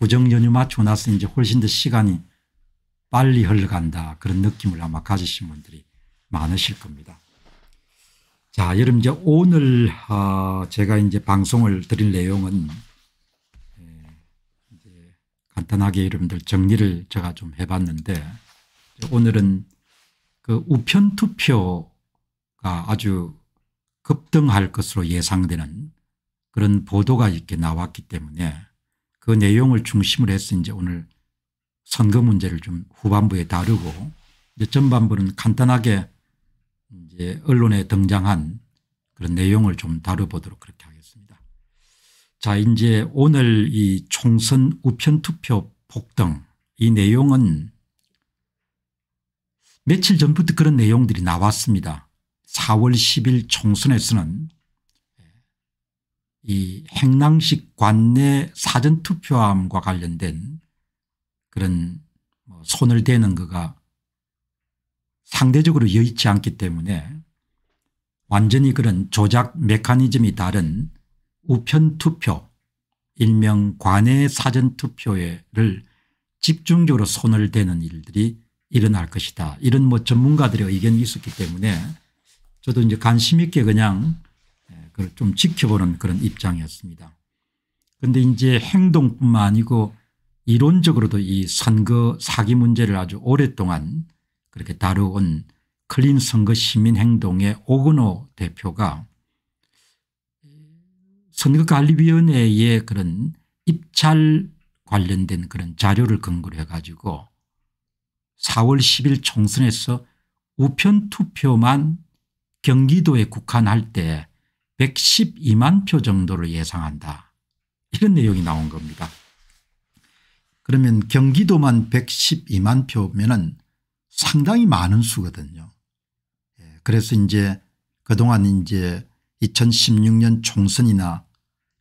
구정 연휴 맞추고 나서 이제 훨씬 더 시간이 빨리 흘러간다 그런 느낌을 아마 가지신 분들이 많으실 겁니다. 자, 여러분 이제 오늘 어 제가 이제 방송을 드릴 내용은 예, 간단하게 여러분들 정리를 제가 좀 해봤는데 오늘은 그 우편 투표가 아주 급등할 것으로 예상되는 그런 보도가 이렇게 나왔기 때문에 그 내용을 중심으로 해서 이제 오늘 선거 문제를 좀 후반부에 다루고 이제 전반부는 간단하게 이제 언론에 등장한 그런 내용을 좀 다뤄보도록 그렇게 하겠습니다. 자, 이제 오늘 이 총선 우편 투표 폭등 이 내용은 며칠 전부터 그런 내용들이 나왔습니다. 4월 10일 총선에서는 이 행랑식 관내 사전투표함과 관련된 그런 뭐 손을 대는 거가 상대적으로 여의치 않기 때문에 완전히 그런 조작 메커니즘이 다른 우편투표 일명 관내 사전투표를 집중적으로 손을 대는 일들이 일어날 것이다. 이런 뭐 전문가들의 의견이 있었기 때문에 저도 이제 관심 있게 그냥 좀 지켜보는 그런 입장이었습니다. 그런데 이제 행동뿐만 아니고 이론적으로도 이 선거 사기 문제를 아주 오랫동안 그렇게 다루온 클린 선거 시민행동의 오근호 대표가 선거관리위원회의 그런 입찰 관련된 그런 자료를 근거로 해 가지고 4월 10일 총선에서 우편 투표만 경기도에 국한할 때 112만 표 정도를 예상한다. 이런 내용이 나온 겁니다. 그러면 경기도만 112만 표면은 상당히 많은 수거든요. 예, 그래서 이제 그동안 이제 2016년 총선이나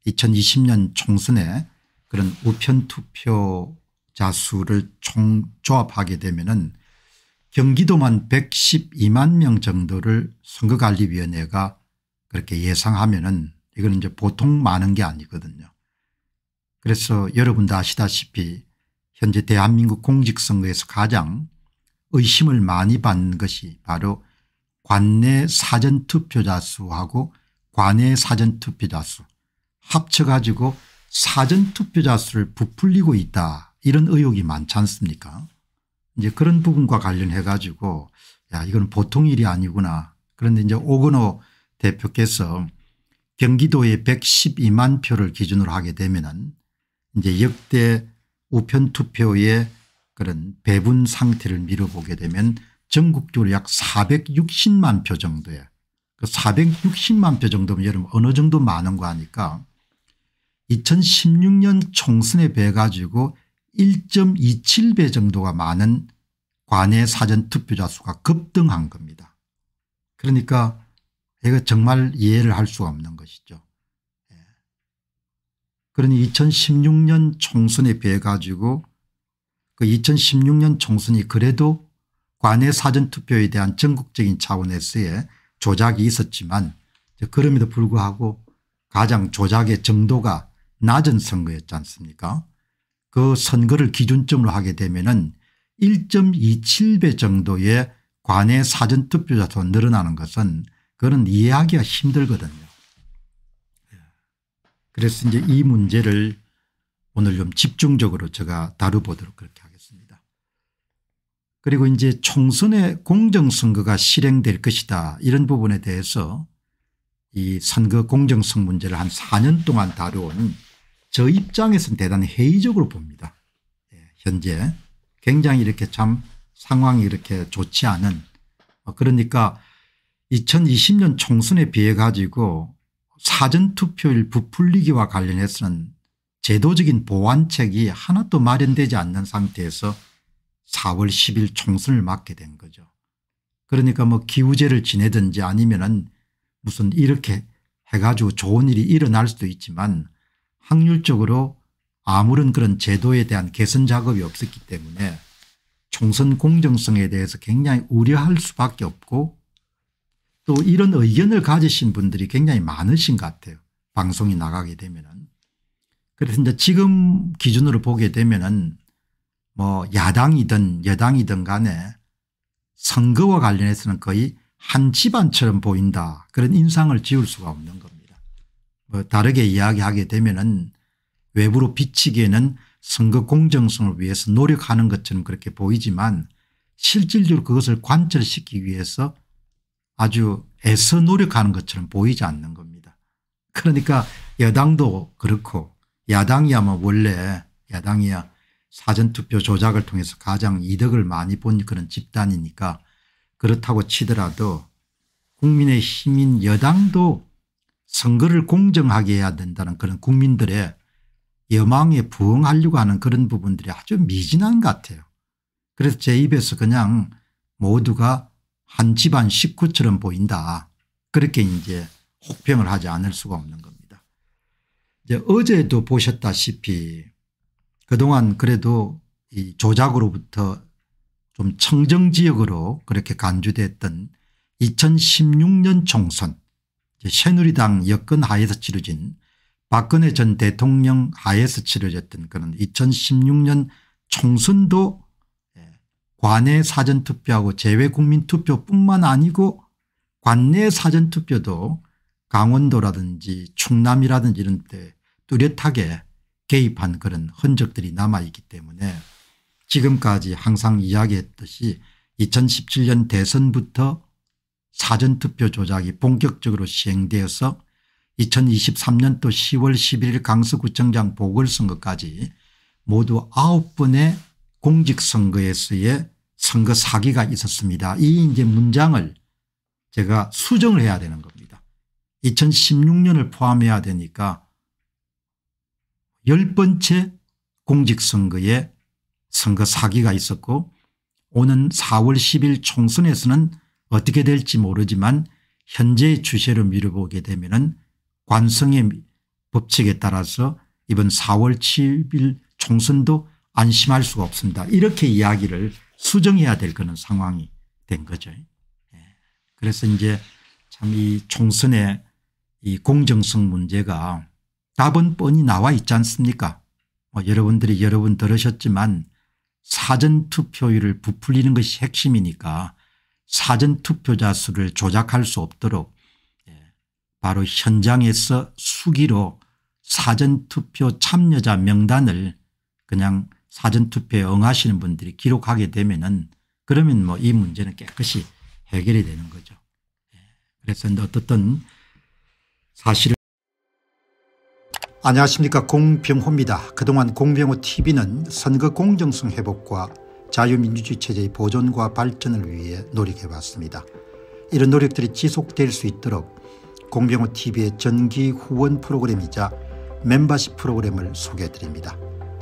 2020년 총선에 그런 우편 투표자 수를 총 조합하게 되면은 경기도만 112만 명 정도를 선거관리위원회가 그렇게 예상하면은 이건 이제 보통 많은 게 아니거든요. 그래서 여러분도 아시다시피 현재 대한민국 공직선거에서 가장 의심을 많이 받는 것이 바로 관내 사전투표자 수하고 관외 사전투표자 수 합쳐가지고 사전투표자 수를 부풀리고 있다 이런 의혹이 많지 않습니까 이제 그런 부분과 관련해 가지고 야 이건 보통 일이 아니구나 그런데 이제 오건호 대표께서 경기도의 112만 표를 기준으로 하게 되면은 이제 역대 우편 투표의 그런 배분 상태를 미뤄보게 되면 전국적으로 약 460만 표 정도에 그 460만 표 정도면 여러분 어느 정도 많은 거 아니까 2016년 총선에 배 가지고 1.27배 정도가 많은 관내 사전 투표자 수가 급등한 겁니다. 그러니까 이거 정말 이해를 할 수가 없는 것이죠. 예. 그러니 2016년 총선에 비해 가지고 그 2016년 총선이 그래도 관내 사전투표에 대한 전국적인 차원에서의 조작이 있었지만 그럼에도 불구하고 가장 조작의 정도가 낮은 선거였지 않습니까 그 선거를 기준점으로 하게 되면 은 1.27배 정도의 관내 사전투표자 수 늘어나는 것은 그건 이해하기가 힘들거든요. 예. 그래서 이제 이 문제를 오늘 좀 집중적으로 제가 다뤄보도록 그렇게 하겠습니다. 그리고 이제 총선의 공정선거가 실행될 것이다 이런 부분에 대해서 이 선거 공정성 문제를 한 4년 동안 다뤄온 저 입장에서는 대단히 회의적으로 봅니다. 예, 현재 굉장히 이렇게 참 상황이 이렇게 좋지 않은 어, 그러니까 2020년 총선에 비해 가지고 사전투표일 부풀리기와 관련해서는 제도적인 보완책이 하나도 마련되지 않는 상태에서 4월 10일 총선을 맞게 된 거죠. 그러니까 뭐 기우제를 지내든지 아니면은 무슨 이렇게 해가지고 좋은 일이 일어날 수도 있지만 확률적으로 아무런 그런 제도에 대한 개선 작업이 없었기 때문에 총선 공정성에 대해서 굉장히 우려할 수밖에 없고 또 이런 의견을 가지신 분들이 굉장히 많으신 것 같아요. 방송이 나가게 되면은. 그래서 이제 지금 기준으로 보게 되면은 뭐 야당이든 여당이든 간에 선거와 관련해서는 거의 한 집안처럼 보인다 그런 인상을 지울 수가 없는 겁니다. 뭐 다르게 이야기하게 되면은 외부로 비치기에는 선거 공정성을 위해서 노력하는 것처럼 그렇게 보이지만 실질적으로 그것을 관철시키기 위해서 아주 애써 노력하는 것처럼 보이지 않는 겁니다. 그러니까 여당도 그렇고 야당이야 뭐 원래 야당이야 사전투표 조작을 통해서 가장 이득을 많이 본 그런 집단이니까 그렇다고 치더라도 국민의 힘인 여당도 선거를 공정하게 해야 된다는 그런 국민들의 여망에 부응하려고 하는 그런 부분들이 아주 미진한 것 같아요. 그래서 제 입에서 그냥 모두가 한 집안 식구처럼 보인다. 그렇게 이제 혹평을 하지 않을 수가 없는 겁니다. 이제 어제도 보셨다시피 그동안 그래도 이 조작으로부터 좀 청정지역으로 그렇게 간주됐던 2016년 총선 새누리당 여권 하에서 치러진 박근혜 전 대통령 하에서 치러졌던 그런 2016년 총선도 관내 사전투표하고 제외국민투표뿐만 아니고 관내 사전투표도 강원도라든지 충남이라든지 이런 데 뚜렷하게 개입한 그런 흔적들이 남아있기 때문에 지금까지 항상 이야기했듯이 2017년 대선부터 사전투표 조작이 본격적으로 시행되어서 2023년도 10월 11일 강서구청장 보궐선거까지 모두 9번의 공직선거에서의 선거 사기가 있었습니다. 이 이제 문장을 제가 수정을 해야 되는 겁니다. 2016년을 포함해야 되니까 열번째 공직선거에 선거 사기가 있었고 오는 4월 10일 총선에서는 어떻게 될지 모르지만 현재의 추세로 미뤄보게 되면 은 관성의 법칙에 따라서 이번 4월 7일 총선도 안심할 수가 없습니다. 이렇게 이야기를 수정해야 될 그런 상황이 된 거죠. 예. 그래서 이제 참 이 총선의 이 공정성 문제가 답은 뻔히 나와 있지 않습니까 뭐 여러분들이 여러 분 들으셨지만 사전투표율을 부풀리는 것이 핵심이니까 사전투표자 수를 조작할 수 없도록 예, 바로 현장에서 수기로 사전투표 참여자 명단을 그냥 사전투표에 응하시는 분들이 기록하게 되면은 그러면 뭐 이 문제는 깨끗이 해결이 되는 거죠. 예. 그래서 어떻든 사실을 안녕하십니까 공병호입니다. 그동안 공병호 tv는 선거 공정성 회복과 자유민주주의 체제의 보존과 발전을 위해 노력해봤습니다 이런 노력들이 지속될 수 있도록 공병호 tv의 전기 후원 프로그램이자 멤버십 프로그램을 소개해드립니다.